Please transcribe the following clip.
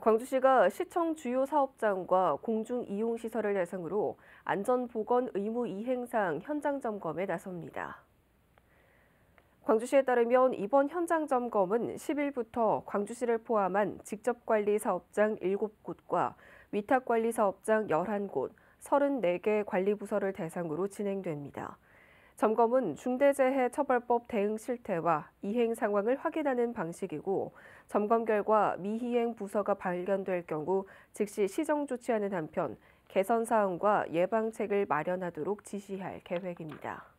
광주시가 시청 주요 사업장과 공중 이용 시설을 대상으로 안전보건 의무 이행상 현장 점검에 나섭니다. 광주시에 따르면 이번 현장 점검은 10일부터 광주시를 포함한 직접관리 사업장 7곳과 위탁관리 사업장 11곳, 34개 관리부서를 대상으로 진행됩니다. 점검은 중대재해처벌법 대응 실태와 이행 상황을 확인하는 방식이고 점검 결과 미희행 부서가 발견될 경우 즉시 시정 조치하는 한편 개선 사항과 예방책을 마련하도록 지시할 계획입니다.